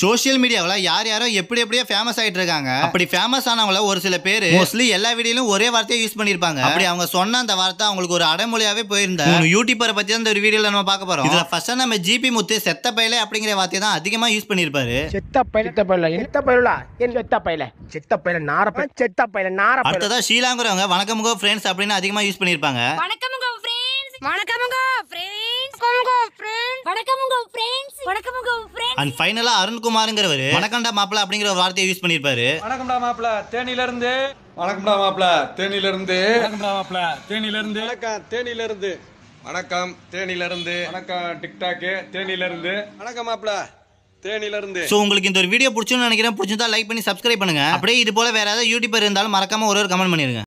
social மீடியாவில் யார் யாரோ எப்படி எப்படியோ ஃபேமஸ் ஆகிட்டு இருக்காங்க அப்படி ஃபேமஸ் ஆனவங்கள ஒரு சில பேர் மோஸ்ட்லி எல்லா வீடியோலும் ஒரே வார்த்தையை யூஸ் பண்ணியிருப்பாங்க அப்படி அவங்க சொன்ன அந்த வார்த்தை அவங்களுக்கு ஒரு அடைமொழியாகவே போயிருந்தா யூடியூப்பரை பற்றி தான் இந்த ஒரு வீடியோவில் நம்ம பார்க்க போகிறோம் இதில் ஃபஸ்ட்டாக நம்ம ஜிபி முத்து செத்த பயில அப்படிங்கிற வார்த்தையை தான் அதிகமாக யூஸ் பண்ணியிருப்பாரு செத்த பயில செத்த பயில செத்த பயிலா என் செத்த பயில செத்த பயில நார செத்த பயில நார அடுத்ததான் ஷீலாங்கிறவங்க வணக்கமுகோ ஃப்ரெண்ட்ஸ் அப்படின்னு அதிகமாக யூஸ் பண்ணியிருப்பாங்க வணக்கமுகோ ஃப்ரெண்ட்ஸ் வணக்கமுகோ ஃப்ரெண்ட்ஸ் வணக்கமுகோ ஃப்ரெண்ட்ஸ் வணக்கமுகோ ஃப்ரெண்ட்ஸ் வணக்கமுகோ ஃப்ரெண்ட்ஸ் அண்ட் ஃபைனலா அருண்குமார்ங்கிறவர் வணக்கம்டா மாப்பிள அப்படிங்கிற ஒரு வார்த்தையை யூஸ் பண்ணிருப்பாரு வணக்கம்டா மாப்பிள தேனில இருந்து வணக்கம்டா மாப்பிள தேனில இருந்து வணக்கம்டா மாப்பிள தேனில இருந்து வணக்கம் தேனில இருந்து வணக்கம் தேனில இருந்து வணக்கம் டிக்டாக்கு தேனில இருந்து வணக்கம் மாப்பிள தேனில இருந்து ஸோ உங்களுக்கு இந்த ஒரு வீடியோ பிடிச்சுன்னு நினைக்கிறேன் பிடிச்சிருந்தா லைக் பண்ணி சப்ஸ்கிரைப் பண்ணுங்க அப்படியே இது போல வேற ஏதாவது யூடியூபர் இருந்தாலும் மறக்காம ஒரு ஒரு கமெண்ட் பண்ணிருங்க